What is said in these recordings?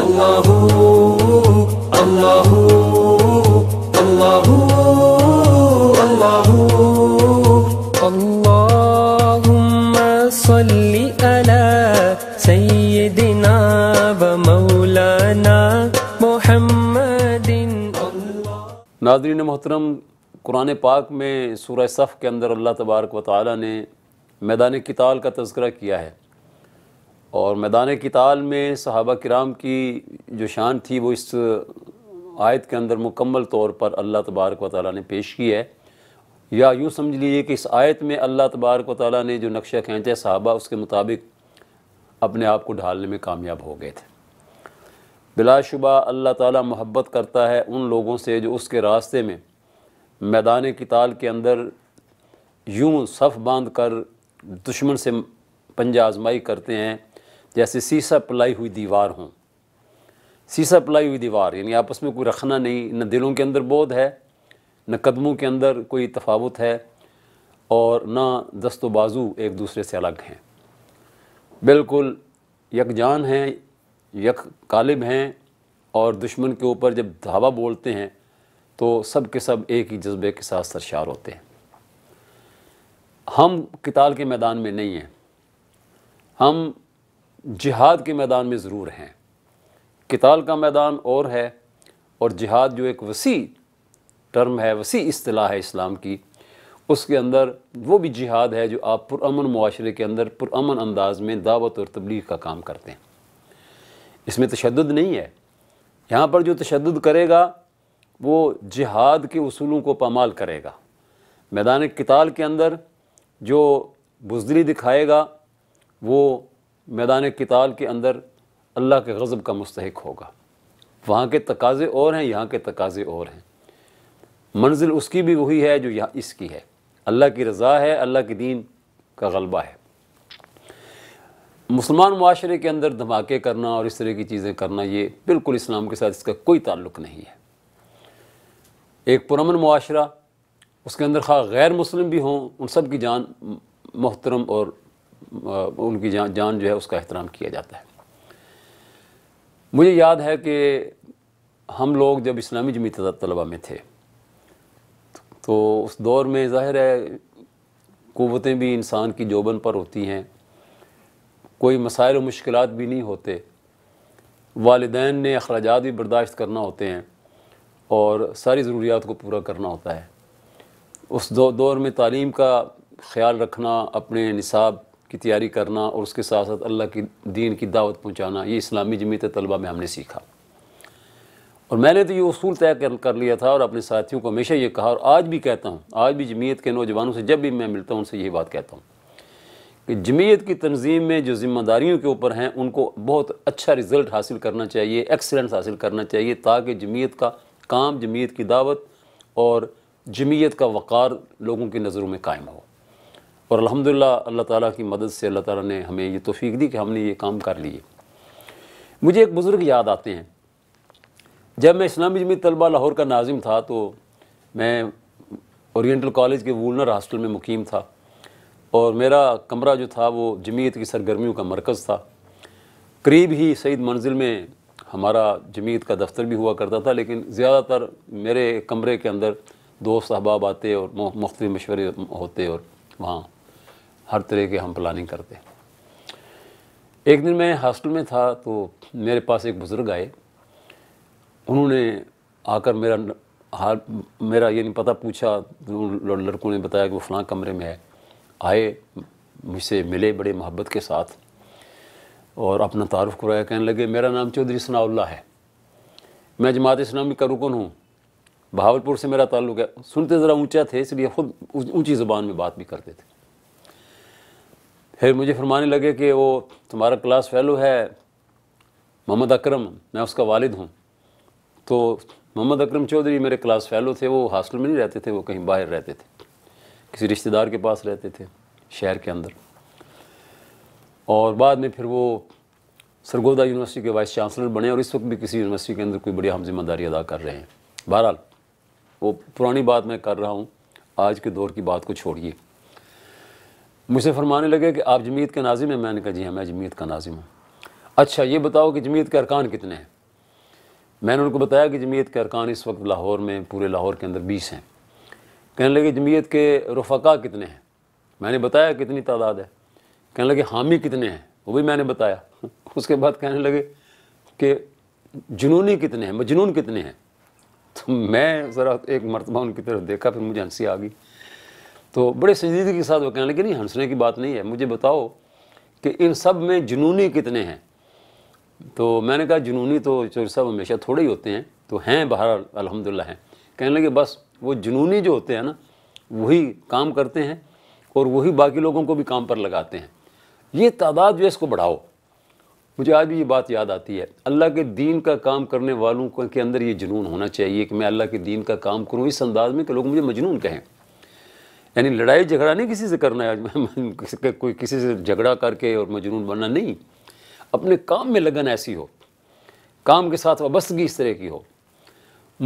اللہ اللہ اللہ اللہ دولانا محمد ناظرین محترم قرآن پاک میں سورہ صف کے اندر اللہ تبارک و تعالی نے میدان قتال کا تذکرہ کیا ہے اور میدان کتال میں صحابہ کرام کی جو شان تھی وہ اس آیت کے اندر مکمل طور پر اللہ تبارک و تعالیٰ نے پیش کی ہے یا یوں سمجھ لیجئے کہ اس آیت میں اللہ تبارک و تعالیٰ نے جو نقشہ کھینچا ہے صحابہ اس کے مطابق اپنے آپ کو ڈھالنے میں کامیاب ہو گئے تھے بلا شبہ اللہ تعالیٰ محبت کرتا ہے ان لوگوں سے جو اس کے راستے میں میدان کتال کے اندر یوں صف باندھ کر دشمن سے پنجہ آزمائی کرتے ہیں جیسے سیسا پلائی ہوئی دیوار ہوں سیسا پلائی ہوئی دیوار یعنی آپس میں کوئی رکھنا نہیں نہ دلوں کے اندر بودھ ہے نہ قدموں کے اندر کوئی تفاوت ہے اور نہ دست و بازو ایک دوسرے سے الگ ہیں بالکل یک جان ہیں یک قالب ہیں اور دشمن کے اوپر جب دھاوا بولتے ہیں تو سب کے سب ایک ہی جذبے کے ساتھ سرشار ہوتے ہیں ہم کتال کے میدان میں نہیں ہیں ہم جہاد کے میدان میں ضرور ہیں کتال کا میدان اور ہے اور جہاد جو ایک وسیع ٹرم ہے وسیع اصطلاح ہے اسلام کی اس کے اندر وہ بھی جہاد ہے جو آپ پر امن معاشرے کے اندر پر امن انداز میں دعوت اور تبلیغ کا کام کرتے ہیں اس میں تشدد نہیں ہے یہاں پر جو تشدد کرے گا وہ جہاد کے اصولوں کو پامال کرے گا میدان کتال کے اندر جو بزدری دکھائے گا وہ میدان کتال کے اندر اللہ کے غضب کا مستحق ہوگا وہاں کے تقاضے اور ہیں یہاں کے تقاضے اور ہیں منزل اس کی بھی وہی ہے جو یہاں اس کی ہے اللہ کی رضا ہے اللہ کے دین کا غلبہ ہے مسلمان معاشرے کے اندر دھماکے کرنا اور اس طرح کی چیزیں کرنا یہ بالکل اسلام کے ساتھ اس کا کوئی تعلق نہیں ہے ایک پرامن معاشرہ اس کے اندر خواہ غیر مسلم بھی ہوں ان سب کی جان محترم اور ان کی جان جان جو ہے اس کا احترام کیا جاتا ہے مجھے یاد ہے کہ ہم لوگ جب اسلامی جمعیت طلبہ میں تھے تو اس دور میں ظاہر ہے قوتیں بھی انسان کی جوبن پر ہوتی ہیں کوئی مسائل و مشکلات بھی نہیں ہوتے والدین نے اخراجات بھی برداشت کرنا ہوتے ہیں اور ساری ضروریات کو پورا کرنا ہوتا ہے اس دور میں تعلیم کا خیال رکھنا اپنے نصاب کی تیاری کرنا اور اس کے ساتھ ساتھ اللہ کی دین کی دعوت پہنچانا یہ اسلامی جمعیت طلبہ میں ہم نے سیکھا اور میں نے تو یہ اصول طے کر لیا تھا اور اپنے ساتھیوں کو ہمیشہ یہ کہا اور آج بھی کہتا ہوں آج بھی جمعیت کے نوجوانوں سے جب بھی میں ملتا ہوں ان سے یہی بات کہتا ہوں کہ جمعیت کی تنظیم میں جو ذمہ داریوں کے اوپر ہیں ان کو بہت اچھا رزلٹ حاصل کرنا چاہیے ایکسلنس حاصل کرنا چاہیے تاکہ جمعیت کا کام جمیت کی دعوت اور جمعیت کا وقار لوگوں کی نظروں میں قائم ہو اور الحمدللہ اللہ تعالیٰ کی مدد سے اللہ تعالیٰ نے ہمیں یہ توفیق دی کہ ہم نے یہ کام کر لیے مجھے ایک بزرگ یاد آتے ہیں جب میں اسلامی جمعی طلبہ لاہور کا ناظم تھا تو میں اورینٹل کالج کے وولنر ہاسٹل میں مقیم تھا اور میرا کمرہ جو تھا وہ جمعیت کی سرگرمیوں کا مرکز تھا قریب ہی سعید منزل میں ہمارا جمعیت کا دفتر بھی ہوا کرتا تھا لیکن زیادہ تر میرے کمرے کے اندر دوست احباب آتے اور مختلف مشورے ہوتے اور وہاں ہر طرح کے ہم پلاننگ کرتے ایک دن میں ہاسٹل میں تھا تو میرے پاس ایک بزرگ آئے انہوں نے آ کر میرا ہار میرا یہ نہیں پتہ پوچھا لڑکوں نے بتایا کہ وہ فلاں کمرے میں ہے آئے مجھ سے ملے بڑے محبت کے ساتھ اور اپنا تعارف کرایا کہنے لگے میرا نام چودھری ثناء اللہ ہے میں جماعت اسلامی کا رکن ہوں بہاولپور پور سے میرا تعلق ہے سنتے ذرا اونچا تھے اس لیے خود اونچی زبان میں بات بھی کرتے تھے پھر مجھے فرمانے لگے کہ وہ تمہارا کلاس فیلو ہے محمد اکرم میں اس کا والد ہوں تو محمد اکرم چودھری میرے کلاس فیلو تھے وہ ہاسٹل میں نہیں رہتے تھے وہ کہیں باہر رہتے تھے کسی رشتہ دار کے پاس رہتے تھے شہر کے اندر اور بعد میں پھر وہ سرگودا یونیورسٹی کے وائس چانسلر بنے اور اس وقت بھی کسی یونیورسٹی کے اندر کوئی بڑی ہم ذمہ داری ادا کر رہے ہیں بہرحال وہ پرانی بات میں کر رہا ہوں آج کے دور کی بات کو چھوڑیے مجھ سے فرمانے لگے کہ آپ جمیت کے ناظم ہیں میں نے کہا جی ہاں میں جمیت کا ناظم ہوں اچھا یہ بتاؤ کہ جمیت کے ارکان کتنے ہیں میں نے ان کو بتایا کہ جمیت کے ارکان اس وقت لاہور میں پورے لاہور کے اندر بیس ہیں کہنے لگے جمعیت کے رفقا کتنے ہیں میں نے بتایا کتنی تعداد ہے کہنے لگے حامی کتنے ہیں وہ بھی میں نے بتایا اس کے بعد کہنے لگے کہ جنونی کتنے ہیں مجنون کتنے ہیں تو میں ذرا ایک مرتبہ ان کی طرف دیکھا پھر مجھے ہنسی آ گئی تو بڑے سنجیدگی کے ساتھ وہ کہنے لگے نہیں ہنسنے کی بات نہیں ہے مجھے بتاؤ کہ ان سب میں جنونی کتنے ہیں تو میں نے کہا جنونی تو چور صاحب ہمیشہ تھوڑے ہی ہوتے ہیں تو ہیں بہر الحمد للہ ہیں کہنے لگے بس وہ جنونی جو ہوتے ہیں نا وہی کام کرتے ہیں اور وہی باقی لوگوں کو بھی کام پر لگاتے ہیں یہ تعداد جو ہے اس کو بڑھاؤ مجھے آج بھی یہ بات یاد آتی ہے اللہ کے دین کا کام کرنے والوں کے اندر یہ جنون ہونا چاہیے کہ میں اللہ کے دین کا کام کروں اس انداز میں کہ لوگ مجھے مجنون کہیں یعنی لڑائی جھگڑا نہیں کسی سے کرنا ہے کوئی کسی سے جھگڑا کر کے اور مجنون بننا نہیں اپنے کام میں لگن ایسی ہو کام کے ساتھ وابستگی اس طرح کی ہو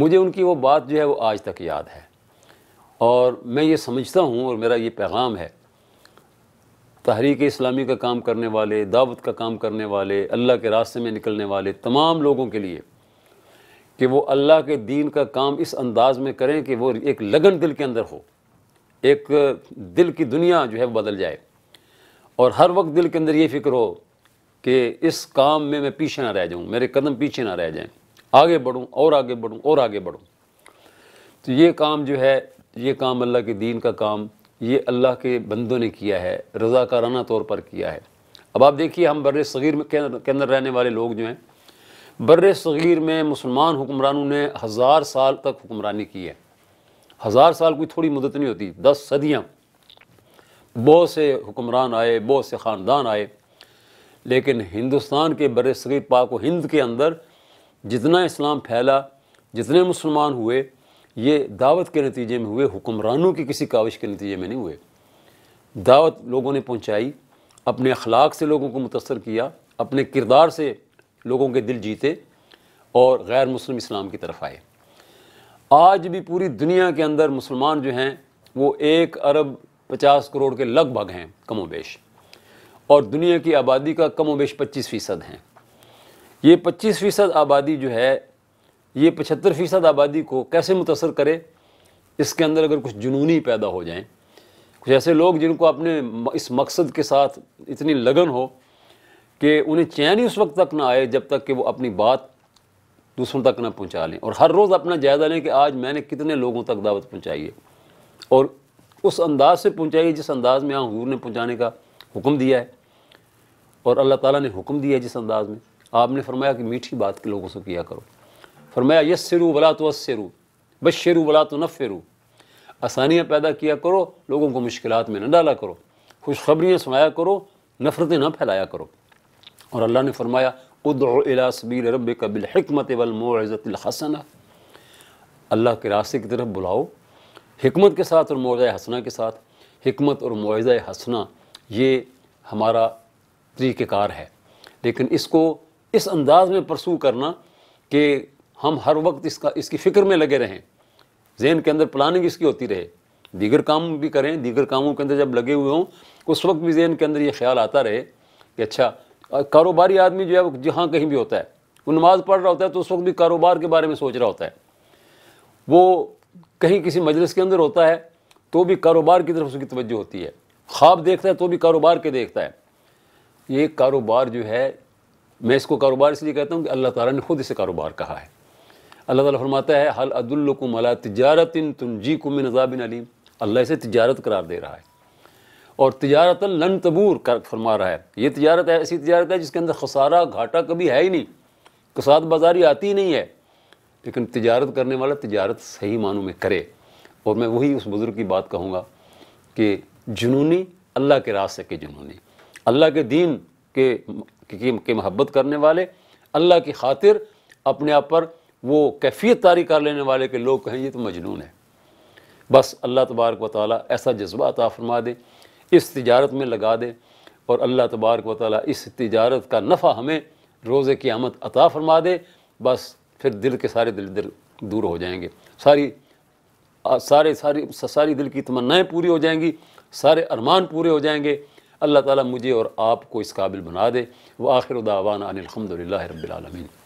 مجھے ان کی وہ بات جو ہے وہ آج تک یاد ہے اور میں یہ سمجھتا ہوں اور میرا یہ پیغام ہے تحریک اسلامی کا کام کرنے والے دعوت کا کام کرنے والے اللہ کے راستے میں نکلنے والے تمام لوگوں کے لیے کہ وہ اللہ کے دین کا کام اس انداز میں کریں کہ وہ ایک لگن دل کے اندر ہو ایک دل کی دنیا جو ہے وہ بدل جائے اور ہر وقت دل کے اندر یہ فکر ہو کہ اس کام میں میں پیچھے نہ رہ جاؤں میرے قدم پیچھے نہ رہ جائیں آگے بڑھوں اور آگے بڑھوں اور آگے بڑھوں تو یہ کام جو ہے یہ کام اللہ کے دین کا کام یہ اللہ کے بندوں نے کیا ہے رضاکارانہ طور پر کیا ہے اب آپ دیکھیے ہم بر صغیر میں کے اندر رہنے والے لوگ جو ہیں بر صغیر میں مسلمان حکمرانوں نے ہزار سال تک حکمرانی کی ہے ہزار سال کوئی تھوڑی مدت نہیں ہوتی دس صدیاں بہت سے حکمران آئے بہت سے خاندان آئے لیکن ہندوستان کے بر صغیر پاک و ہند کے اندر جتنا اسلام پھیلا جتنے مسلمان ہوئے یہ دعوت کے نتیجے میں ہوئے حکمرانوں کی کسی کاوش کے نتیجے میں نہیں ہوئے دعوت لوگوں نے پہنچائی اپنے اخلاق سے لوگوں کو متاثر کیا اپنے کردار سے لوگوں کے دل جیتے اور غیر مسلم اسلام کی طرف آئے آج بھی پوری دنیا کے اندر مسلمان جو ہیں وہ ایک ارب پچاس کروڑ کے لگ بھگ ہیں کم و بیش اور دنیا کی آبادی کا کم و بیش پچیس فیصد ہیں یہ پچیس فیصد آبادی جو ہے یہ پچہتر فیصد آبادی کو کیسے متاثر کرے اس کے اندر اگر کچھ جنونی پیدا ہو جائیں کچھ ایسے لوگ جن کو اپنے اس مقصد کے ساتھ اتنی لگن ہو کہ انہیں چین ہی اس وقت تک نہ آئے جب تک کہ وہ اپنی بات دوسروں تک نہ پہنچا لیں اور ہر روز اپنا جائزہ لیں کہ آج میں نے کتنے لوگوں تک دعوت پہنچائی ہے اور اس انداز سے پہنچائی ہے جس انداز میں آن حضور نے پہنچانے کا حکم دیا ہے اور اللہ تعالیٰ نے حکم دیا ہے جس انداز میں آپ نے فرمایا کہ میٹھی بات کے لوگوں سے کیا کرو فرمایا یس سرو بلا تو اس سرو بس شیرو بلا تو نہ فرو آسانیاں پیدا کیا کرو لوگوں کو مشکلات میں نہ ڈالا کرو خوشخبریاں سنایا کرو نفرتیں نہ پھیلایا کرو اور اللہ نے فرمایا ادعو سبیل رب بالحکمت حکمت الحسنہ اللہ کے راستے کی طرف بلاؤ حکمت کے ساتھ اور موعظہ حسنہ کے ساتھ حکمت اور موعظہ حسنہ یہ ہمارا طریقہ کار ہے لیکن اس کو اس انداز میں پرسو کرنا کہ ہم ہر وقت اس کا اس کی فکر میں لگے رہیں ذہن کے اندر پلاننگ اس کی ہوتی رہے دیگر کام بھی کریں دیگر کاموں کے اندر جب لگے ہوئے ہوں اس وقت بھی ذہن کے اندر یہ خیال آتا رہے کہ اچھا کاروباری آدمی جو ہے وہ جہاں کہیں بھی ہوتا ہے وہ نماز پڑھ رہا ہوتا ہے تو اس وقت بھی کاروبار کے بارے میں سوچ رہا ہوتا ہے وہ کہیں کسی مجلس کے اندر ہوتا ہے تو بھی کاروبار کی طرف اس کی توجہ ہوتی ہے خواب دیکھتا ہے تو بھی کاروبار کے دیکھتا ہے یہ کاروبار جو ہے میں اس کو کاروبار اس لیے کہتا ہوں کہ اللہ تعالیٰ نے خود اسے کاروبار کہا ہے اللہ تعالیٰ فرماتا ہے حل اللہ تجارت تم تنجی کم نظابن علیم اللہ اسے تجارت قرار دے رہا ہے اور تجارت لن تبور کر فرما رہا ہے یہ تجارت ہے ایسی تجارت ہے جس کے اندر خسارہ گھاٹا کبھی ہے ہی نہیں کساد بازاری آتی ہی نہیں ہے لیکن تجارت کرنے والا تجارت صحیح معنوں میں کرے اور میں وہی اس بزرگ کی بات کہوں گا کہ جنونی اللہ کے راستے کے جنونی اللہ کے دین کے محبت کرنے والے اللہ کی خاطر اپنے آپ پر وہ کیفیت طاری کر لینے والے کے لوگ کہیں یہ تو مجنون ہے بس اللہ تبارک و تعالیٰ ایسا جذبہ عطا فرما دے اس تجارت میں لگا دیں اور اللہ تبارک و تعالیٰ اس تجارت کا نفع ہمیں روز قیامت عطا فرما دے بس پھر دل کے سارے دل دل دور ہو جائیں گے ساری سارے ساری ساری دل کی تمنائیں پوری ہو جائیں گی سارے ارمان پورے ہو جائیں گے اللہ تعالیٰ مجھے اور آپ کو اس قابل بنا دے وہ آخر ادا الحمد للہ رب العالمین